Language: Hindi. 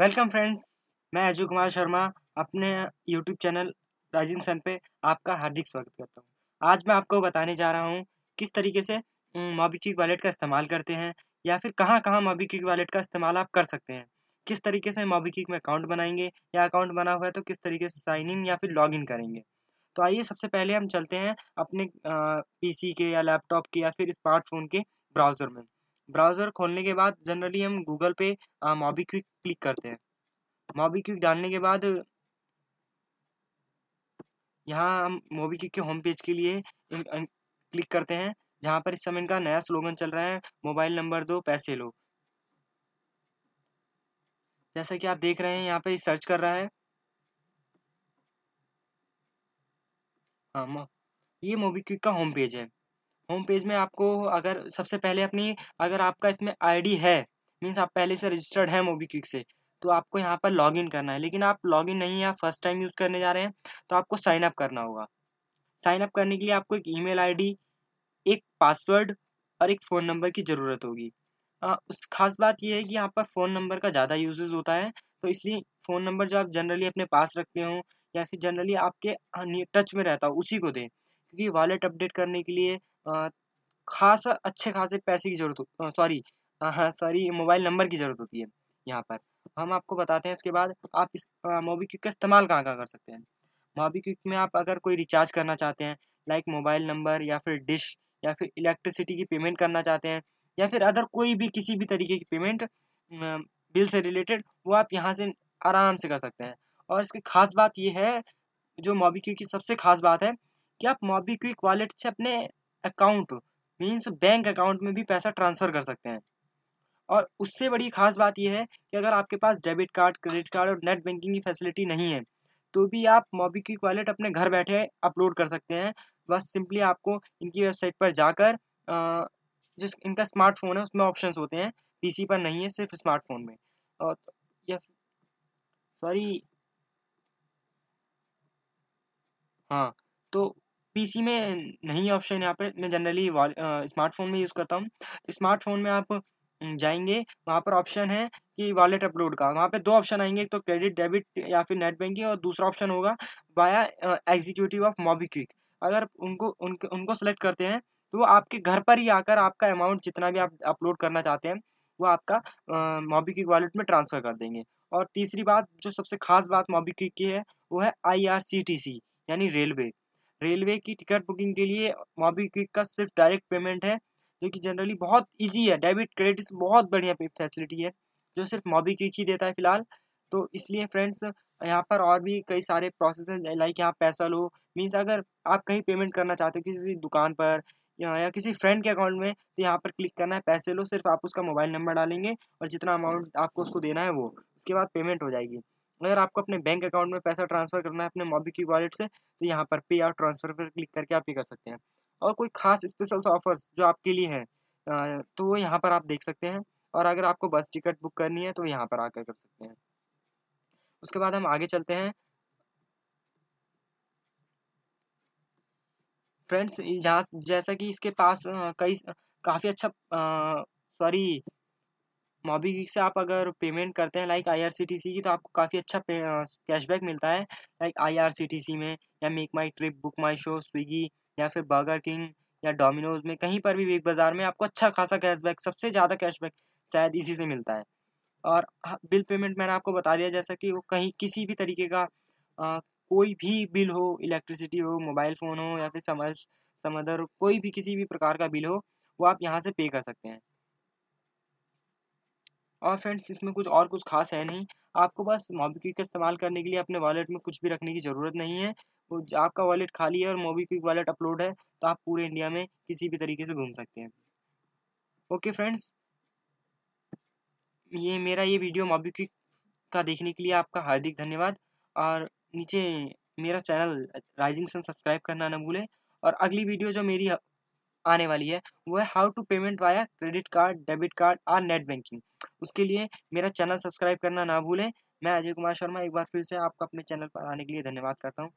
वेलकम फ्रेंड्स मैं अजय कुमार शर्मा अपने यूट्यूब चैनल राइजिंग सन पे आपका हार्दिक स्वागत करता हूँ आज मैं आपको बताने जा रहा हूँ किस तरीके से मोबीक्विक वॉलेट का इस्तेमाल करते हैं या फिर कहाँ कहाँ मोबीक्विक वॉलेट का इस्तेमाल आप कर सकते हैं किस तरीके से मोबीक्विक में अकाउंट बनाएंगे या अकाउंट बना हुआ है तो किस तरीके से साइन इन या फिर लॉग इन करेंगे तो आइए सबसे पहले हम चलते हैं अपने पी के या लैपटॉप के या फिर स्मार्टफोन के ब्राउज़र में ब्राउज़र खोलने के बाद जनरली हम गूगल पे मोबीक्विक क्लिक करते हैं मोबीक्विक डालने के बाद यहाँ हम मोबीक्विक के होम पेज के लिए इन, इन, क्लिक करते हैं जहाँ पर इस समय इनका नया स्लोगन चल रहा है मोबाइल नंबर दो पैसे लो जैसा कि आप देख रहे हैं यहाँ पर सर्च कर रहा है हाँ ये मोबीक्विक का होम पेज है होम पेज में आपको अगर सबसे पहले अपनी अगर आपका इसमें आईडी है मीन्स आप पहले से रजिस्टर्ड है मोबीक्विक से तो आपको यहाँ पर लॉगिन करना है लेकिन आप लॉगिन नहीं है फर्स्ट टाइम यूज़ करने जा रहे हैं तो आपको साइन अप करना होगा साइन अप करने के लिए आपको एक ईमेल आईडी एक पासवर्ड और एक फ़ोन नंबर की ज़रूरत होगी आ, उस खास बात यह है कि यहाँ पर फ़ोन नंबर का ज़्यादा यूजेज होता है तो इसलिए फ़ोन नंबर जो आप जनरली अपने पास रखते हो या फिर जनरली आपके टच हाँ, में रहता हो उसी को दें क्योंकि वॉलेट अपडेट करने के लिए खास अच्छे खासे पैसे की ज़रूरत सॉरी हाँ सॉरी मोबाइल नंबर की ज़रूरत होती है यहाँ पर हम आपको बताते हैं इसके बाद आप इस मोबीक्विक का इस्तेमाल कहाँ कहाँ कर सकते हैं मोबीक्विक में आप अगर कोई रिचार्ज करना चाहते हैं लाइक मोबाइल नंबर या फिर डिश या फिर इलेक्ट्रिसिटी की पेमेंट करना चाहते हैं या फिर अदर कोई भी किसी भी तरीके की पेमेंट बिल से रिलेटेड वो आप यहाँ से आराम से कर सकते हैं और इसकी खास बात ये है जो मोबीक्विक की सबसे खास बात है कि आप मोबीक्विक वॉलेट से अपने अकाउंट मीन्स बैंक अकाउंट में भी पैसा ट्रांसफ़र कर सकते हैं और उससे बड़ी खास बात यह है कि अगर आपके पास डेबिट कार्ड क्रेडिट कार्ड और नेट बैंकिंग की फैसिलिटी नहीं है तो भी आप मोबीक्विक वॉलेट अपने घर बैठे अपलोड कर सकते हैं बस सिंपली आपको इनकी वेबसाइट पर जाकर जिस इनका स्मार्टफोन है उसमें ऑप्शन होते हैं पीसी पर नहीं है सिर्फ स्मार्टफोन में और सॉरी हाँ तो पीसी में नहीं ऑप्शन यहाँ पे मैं जनरली स्मार्टफोन में यूज़ करता हूँ स्मार्टफोन तो में आप जाएंगे वहाँ पर ऑप्शन है कि वॉलेट अपलोड का वहाँ पे दो ऑप्शन आएंगे एक तो क्रेडिट डेबिट या फिर नेट बैंकिंग और दूसरा ऑप्शन होगा वाया एग्जीक्यूटिव ऑफ मोबीक्विक अगर उनको उनको उनको सेलेक्ट करते हैं तो वो आपके घर पर ही आकर आपका अमाउंट जितना भी आप अपलोड करना चाहते हैं वो आपका मोबीक्विक वॉलेट में ट्रांसफ़र कर देंगे और तीसरी बात जो सबसे खास बात मोबीक्विक की है वो है आई यानी रेलवे रेलवे की टिकट बुकिंग के लिए मोबीक्विक का सिर्फ डायरेक्ट पेमेंट है जो कि जनरली बहुत ईजी है डेबिट क्रेडिट बहुत बढ़िया फैसिलिटी है जो सिर्फ मोबीक्विक ही देता है फिलहाल तो इसलिए फ्रेंड्स यहाँ पर और भी कई सारे प्रोसेस हैं लाइक यहाँ पैसा लो मीन्स अगर आप कहीं पेमेंट करना चाहते हो किसी दुकान पर या, या किसी फ्रेंड के अकाउंट में तो यहाँ पर क्लिक करना है पैसे लो सिर्फ आप उसका मोबाइल नंबर डालेंगे और जितना अमाउंट आपको उसको देना है वो उसके बाद पेमेंट हो जाएगी अगर आपको अपने बैंक अकाउंट में पैसा ट्रांसफर करना है अपने मोबी की वॉलेट से तो यहाँ पर पे आउट ट्रांसफर पर क्लिक करके आप ये कर सकते हैं और कोई खास स्पेशल ऑफर्स जो आपके लिए हैं तो वो यहाँ पर आप देख सकते हैं और अगर आपको बस टिकट बुक करनी है तो यहाँ पर आकर कर सकते हैं उसके बाद हम आगे चलते हैं फ्रेंड्स जैसा कि इसके पास कई काफ़ी अच्छा सॉरी मोबीक्विक से आप अगर पेमेंट करते हैं लाइक आईआरसीटीसी की तो आपको काफ़ी अच्छा कैशबैक मिलता है लाइक आईआरसीटीसी में या make my trip book my show Swiggy या फिर बर्गर किंग या डोमिनोज में कहीं पर भी बिग बाज़ार में आपको अच्छा खासा कैशबैक सबसे ज़्यादा कैशबैक शायद इसी से मिलता है और बिल पेमेंट मैंने आपको बता दिया जैसा कि वो कहीं किसी भी तरीके का आ, कोई भी बिल हो इलेक्ट्रिसिटी हो मोबाइल फ़ोन हो या फिर समर समदर कोई भी किसी भी प्रकार का बिल हो वो आप यहाँ से पे कर सकते हैं और फ्रेंड्स इसमें कुछ और कुछ खास है नहीं आपको बस मोबीक्विक का इस्तेमाल करने के लिए अपने वॉलेट में कुछ भी रखने की ज़रूरत नहीं है वो आपका वॉलेट खाली है और मोबीक्विक वॉलेट अपलोड है तो आप पूरे इंडिया में किसी भी तरीके से घूम सकते हैं ओके फ्रेंड्स ये मेरा ये वीडियो मोबीक्विक का देखने के लिए आपका हार्दिक धन्यवाद और नीचे मेरा चैनल राइजिंग सन सब्सक्राइब करना ना भूलें और अगली वीडियो जो मेरी आने वाली है वो है how to payment via credit card debit card और नेट बैंकिंग उसके लिए मेरा चैनल सब्सक्राइब करना ना भूलें मैं अजय कुमार शर्मा एक बार फिर से आपका अपने चैनल पर आने के लिए धन्यवाद करता हूँ